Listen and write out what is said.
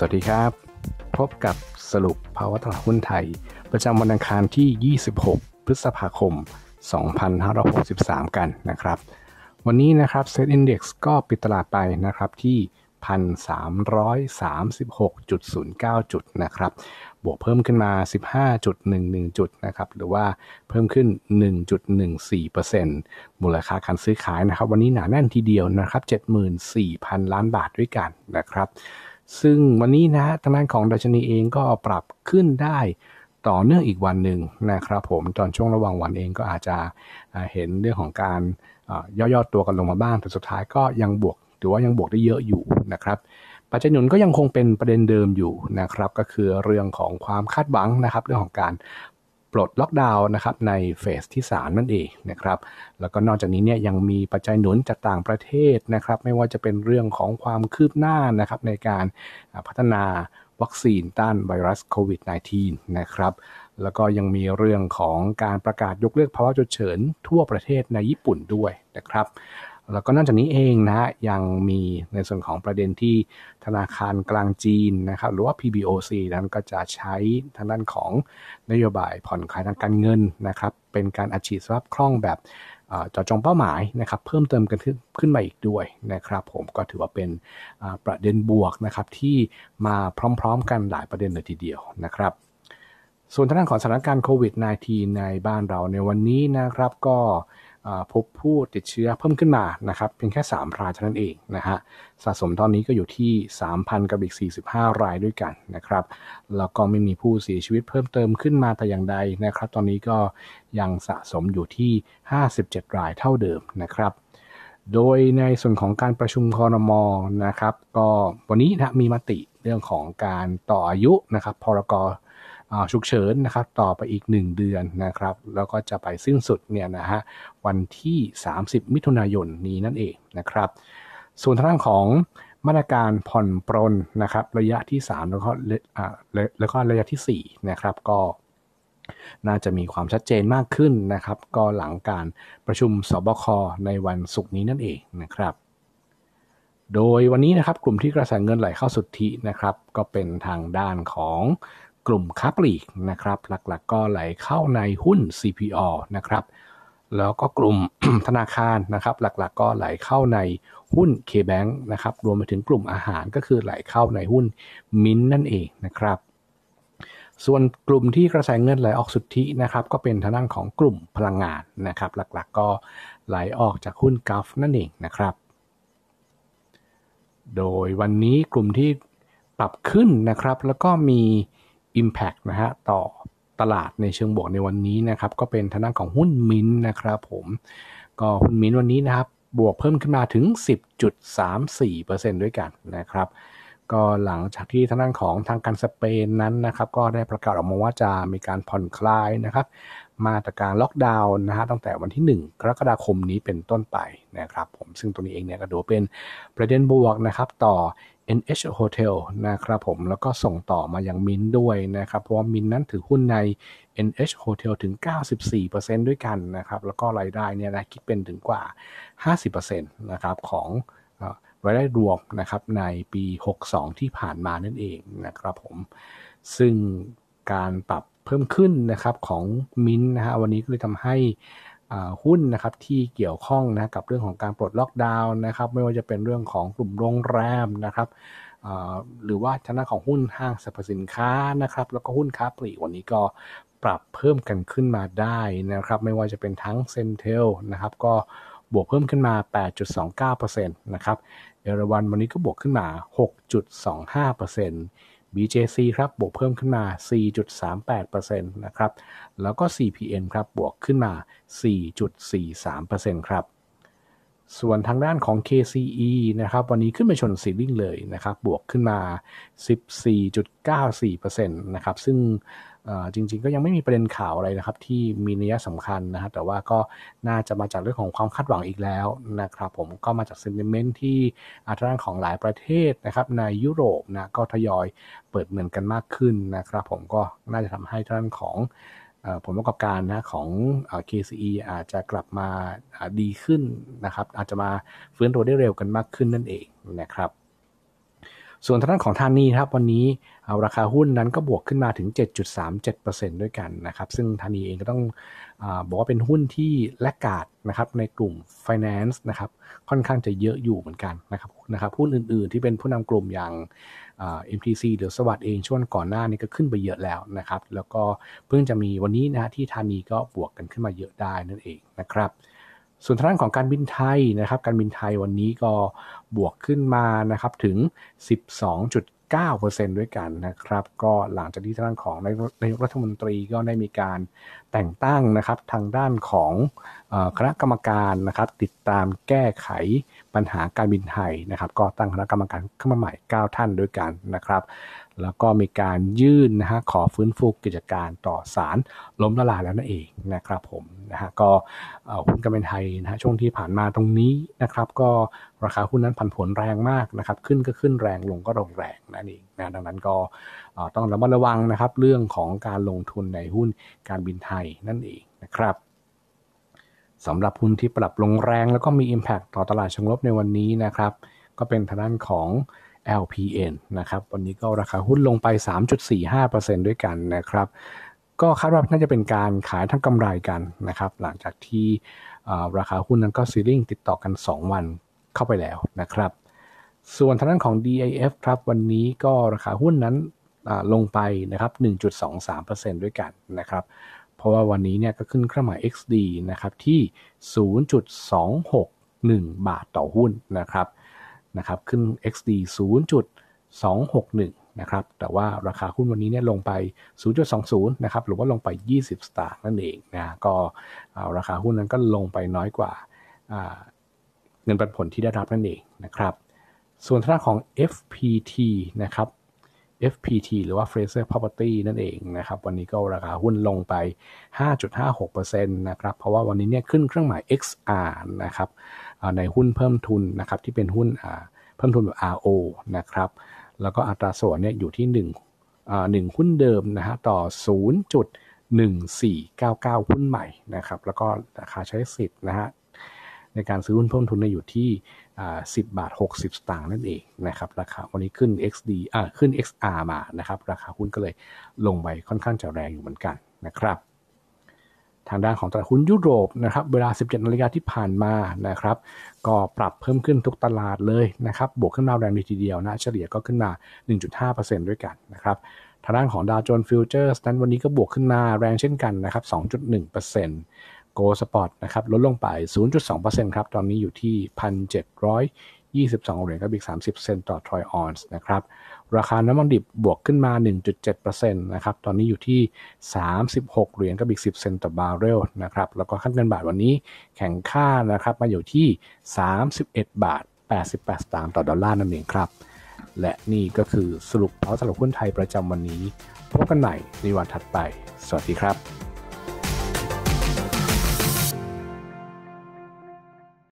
สวัสดีครับ พบกับสรุปภาวะตลาดหุ้นไทย ประจำวันอังคารที่ 26 พฤษภาคม 2563 กันนะครับ วันนี้นะครับเซ็ตอินดี x ก็ปิดตลาดไปนะครับที่ 1,336.09 จุดนะครับ บวกเพิ่มขึ้นมา 15.11 จุดนะครับ หรือว่าเพิ่มขึ้น 1.14%มูลค่าการซื้อขายนะครับ วันนี้หนาแน่นทีเดียวนะครับ 74,000 ล้านบาทด้วยกันนะครับซึ่งวันนี้นะทางด้านของดัชนีเองก็ปรับขึ้นได้ต่อเนื่องอีกวันหนึ่งนะครับผม ตอนช่วงระหว่างวันเองก็อาจจะเห็นเรื่องของการย่อๆตัวกันลงมาบ้าง แต่สุดท้ายก็ยังบวกถือว่ายังบวกได้เยอะอยู่นะครับ ปัจจัยหนุนก็ยังคงเป็นประเด็นเดิมอยู่นะครับ ก็คือเรื่องของความคาดหวังนะครับเรื่องของการปลดล็อกดาวน์นะครับในเฟสที่3นั่นเองนะครับแล้วก็นอกจากนี้เนี่ยยังมีปัจจัยหนุนจากต่างประเทศนะครับ ไม่ว่าจะเป็นเรื่องของความคืบหน้านะครับในการพัฒนาวัคซีนต้านไวรัสโควิด -19 นะครับ แล้วก็ยังมีเรื่องของการประกาศยกเลิกภาวะฉุกเฉินทั่วประเทศในญี่ปุ่นด้วยนะครับแล้วก็นอกจากนี้เองนะยังมีในส่วนของประเด็นที่ธนาคารกลางจีนนะครับ หรือว่า PBOC นั้นก็จะใช้ทางด้านของนโยบายผ่อนคลายทางการเงินนะครับ เป็นการอัดฉีดสภาพคล่องแบบจอจองเป้าหมายนะครับ เพิ่มเติมกันขึ้นขึ้นมาอีกด้วยนะครับ ผมก็ถือว่าเป็นประเด็นบวกนะครับที่มาพร้อมๆกันหลายประเด็นเลยทีเดียวนะครับ ส่วนทางด้านของสถานการณ์โควิด -19 ในบ้านเราในวันนี้นะครับก็พบผู้ติดเชื้อเพิ่มขึ้นมานะครับเพียงแค่ 3 รายเท่านั้นเองนะฮะสะสมตอนนี้ก็อยู่ที่ 3,000กับอีก 45 รายด้วยกันนะครับแล้วก็ไม่มีผู้เสียชีวิตเพิ่มเติมขึ้นมาแต่อย่างใดนะครับ ตอนนี้ก็ยังสะสมอยู่ที่ 57 รายเท่าเดิมนะครับ โดยในส่วนของการประชุมคอรมอนะครับ ก็วันนี้นะมีมติเรื่องของการต่ออายุนะครับพรกฉุกเฉินนะครับ ต่อไปอีก 1 เดือนนะครับ แล้วก็จะไปสิ้นสุดเนี่ยนะฮะวันที่ 30 มิถุนายนนี้นั่นเองนะครับส่วนทางด้านของมาตรการผ่อนปรนนะครับ ระยะที่ 3 แล้วก็แล้วก็ระยะที่4นะครับก็น่าจะมีความชัดเจนมากขึ้นนะครับ ก็หลังการประชุมสบคในวันศุกร์นี้นั่นเองนะครับ โดยวันนี้นะครับ กลุ่มที่กระแสเงินไหลเข้าสุทธินะครับ ก็เป็นทางด้านของกลุ่มค้าปลีกนะครับ หลักๆก็ไหลเข้าในหุ้น CPO นะครับ แล้วก็กลุ่มธนาคารนะครับ หลักๆก็ไหลเข้าในหุ้น KBank นะครับ รวมไปถึงกลุ่มอาหารก็คือไหลเข้าในหุ้นมินนั่นเองนะครับ ส่วนกลุ่มที่กระแสเงินไหลออกสุทธินะครับ ก็เป็นทางด้านของกลุ่มพลังงานนะครับ หลักๆก็ไหลออกจากหุ้นกัฟนั่นเองนะครับ โดยวันนี้กลุ่มที่ปรับขึ้นนะครับ แล้วก็มี Impact นะฮะต่อตลาดในเชิงบวกในวันนี้นะครับก็เป็นทางด้านของหุ้นมินนะครับผมก็หุ้นมินวันนี้นะครับบวกเพิ่มขึ้นมาถึง 10.34%ด้วยกันนะครับ ก็หลังจากที่ทางด้านของทางการสเปนนั้นนะครับ ก็ได้ประกาศออกมาว่าจะมีการผ่อนคลายนะครับมาตรการล็อกดาวน์นะฮะตั้งแต่วันที่ 1 กรกฎาคมนี้เป็นต้นไปนะครับผมซึ่งตัวนี้เองเนี่ยก็ดูเป็นประเด็นบวกนะครับต่อ NH Hotel นะครับผมแล้วก็ส่งต่อมาอย่างมินด้วยนะครับเพราะว่ามินนั้นถือหุ้นใน NH Hotel ถึง 94%ด้วยกันนะครับแล้วก็รายได้เนี่ยนะคิดเป็นถึงกว่า 50%นะครับของรายได้รวมนะครับในปี 62 ที่ผ่านมานั่นเองนะครับผมซึ่งการปรับเพิ่มขึ้นนะครับของมินนะฮะวันนี้ก็เลยทำให้หุ้นนะครับที่เกี่ยวข้องนะกับเรื่องของการปลดล็อกดาวน์นะครับ ไม่ว่าจะเป็นเรื่องของกลุ่มโรงแรมนะครับหรือว่าชนะของหุ้นห้างสรรพสินค้านะครับ แล้วก็หุ้นค้าปลีกวันนี้ก็ปรับเพิ่มกันขึ้นมาได้นะครับ ไม่ว่าจะเป็นทั้งเซนเทลนะครับ ก็บวกเพิ่มขึ้นมา 8.29%นะครับเอราวันวันนี้ก็บวกขึ้นมา 6.25%เ BJC ครับบวกเพิ่มขึ้นมา 4.38%นะครับ แล้วก็ CPN ครับบวกขึ้นมา 4.43%ครับส่วนทางด้านของ KCE นะครับวันนี้ขึ้นไปชนซีลิ่งเลยนะครับ บวกขึ้นมา 14.94%นะครับ ซึ่งจริงๆก็ยังไม่มีประเด็นข่าวอะไรนะครับ ที่มีนัยสำคัญนะฮะแต่ว่าก็น่าจะมาจากเรื่องของความคาดหวังอีกแล้วนะครับ ผมก็มาจากเซนิเมนต์ที่อัตราของหลายประเทศนะครับ ในยุโรปนะก็ทยอยเปิดเหมือนกันมากขึ้นนะครับ ผมก็น่าจะทำให้ทางของผลประกอบการนะของ KCE อาจจะกลับมาดีขึ้นนะครับ อาจจะมาฟื้นตัวได้เร็วกันมากขึ้นนั่นเองนะครับส่วนทางด้านของธานนีครับวันนี้เอาราคาหุ้นนั้นก็บวกขึ้นมาถึง 7.37%ด้วยกันนะครับซึ่งธานีเองก็ต้องอบอกว่าเป็นหุ้นที่แลกกาดนะครับในกลุ่ม finance นะครับค่อนข้างจะเยอะอยู่เหมือนกันนะครับนะครับหุ้นอื่นๆที่เป็นผู้นำกลุ่มอย่างเอ็มีซีเดือสวัสด์เองช่วงก่อนหน้านี้ก็ขึ้นไปเยอะแล้วนะครับแล้วก็เพิ่งจะมีวันนี้นะที่ธานีก็บวกกันขึ้นมาเยอะได้นั่นเองนะครับส่วนทางด้านของการบินไทยนะครับการบินไทยวันนี้ก็บวกขึ้นมานะครับถึง 12.9%ด้วยกันนะครับ ก็หลังจากที่ทางด้านของนายกรัฐมนตรีก็ได้มีการแต่งตั้งนะครับทางด้านของคณะกรรมการนะครับติดตามแก้ไขปัญหาการบินไทยนะครับ ก็ตั้งคณะกรรมการขึ้นมาใหม่9ท่านด้วยกันนะครับ แล้วก็มีการยื่นนะฮะขอฟื้นฟูกิจการต่อศาลล้มละลายแล้วนั่นเองนะครับผมนะฮะก็หุ้นการบินไทยนะฮะช่วงที่ผ่านมาตรงนี้นะครับก็ราคาหุ้นนั้นผันผวนแรงมากนะครับ ขึ้นก็ขึ้นแรง ลงก็ลงแรงนั่นเองนะดังนั้นก็ต้องระมัดระวังนะครับเรื่องของการลงทุนในหุ้นการบินไทยนั่นเองนะครับสำหรับหุ้นที่ปรับลงแรงแล้วก็มี Impact ต่อตลาดชงลบในวันนี้นะครับ ก็เป็นทางด้านของ LPN นะครับ วันนี้ก็ราคาหุ้นลงไป 3.45%ด้วยกันนะครับ ก็คาดว่าน่าจะเป็นการขายทั้งกำไรกันนะครับ หลังจากที่ราคาหุ้นนั้นก็ซีลิ่งติดต่อกัน 2 วันเข้าไปแล้วนะครับส่วนทางด้านของ DIF ครับวันนี้ก็ราคาหุ้นนั้นลงไปนะครับ1.23%ด้วยกันนะครับเพราะว่าวันนี้เนี่ยก็ขึ้นเครื่องหมาย XD นะครับที่ 0.261 บาทต่อหุ้นนะครับนะครับขึ้น XD 0.261 นะครับแต่ว่าราคาหุ้นวันนี้เนี่ยลงไป 0.20 นะครับหรือว่าลงไป 20สตางค์นั่นเองนะก็ราคาหุ้นนั้นก็ลงไปน้อยกว่าเงินปันผลที่ได้รับนั่นเองนะครับ ส่วนทางของ FPT นะครับ FPT หรือว่า Fraser Property นั่นเองนะครับ วันนี้ก็ราคาหุ้นลงไป 5.56%นะครับ เพราะว่าวันนี้เนี่ยขึ้นเครื่องหมาย XR นะครับในหุ้นเพิ่มทุนนะครับที่เป็นหุ้นเพิ่มทุนแบบ RO นะครับ แล้วก็อัตราส่วนเนี่ยอยู่ที่1หนึ่งหุ้นเดิมนะฮะต่อ 0.1499 หุ้นใหม่นะครับ แล้วก็ราคาใช้สิทธิ์นะฮะในการซื้อหุ้นเพิ่มทุนในยอยู่ที่ 10 บาท 60 สตางค์นั่นเองนะครับราคาวันนี้ขึ้น XD อ่าขึ้น XR มา นะครับราคาหุ้นก็เลยลงไปค่อนข้างจะแรงอยู่เหมือนกันนะครับ ทางด้านของตลาดหุ้นยุโรปนะครับ เวลา 17 นาฬิกาที่ผ่านมา นะครับ ก็ปรับเพิ่มขึ้นทุกตลาดเลยนะครับ บวกขึ้นมาแรงดีทีเดียวนะ เฉลี่ยก็ขึ้นมา 1.5%ด้วยกันนะครับ ทางด้านของดาวโจนส์ฟิวเจอร์สนั้นวันนี้ก็บวกขึ้นมาแรงเช่นกันนะครับ 2.1% Go ปอร์ตนะครับลดลงไป 0.2%ครับ ตอนนี้อยู่ที่ 1,722 เหรียญกับอีก 30 เซนต์ต่อทรอยออนส์นะครับ ราคาน้ำมันดิบบวกขึ้นมา 1.7%นะครับ ตอนนี้อยู่ที่ 36 เหรียญกับอีก 10 เซนต์ต่อบาร์เรลนะครับ แล้วก็ค่าเงินบาทวันนี้แข่งค่านะครับมาอยู่ที่ 31 บาท 88 สตางค์ต่อดอลลาร์นั่นเองครับ และนี่ก็คือสรุปเพาะสราดหุ้นไทยประจำวันนี้พบกันใหม่ในวันถัดไป สวัสดีครับ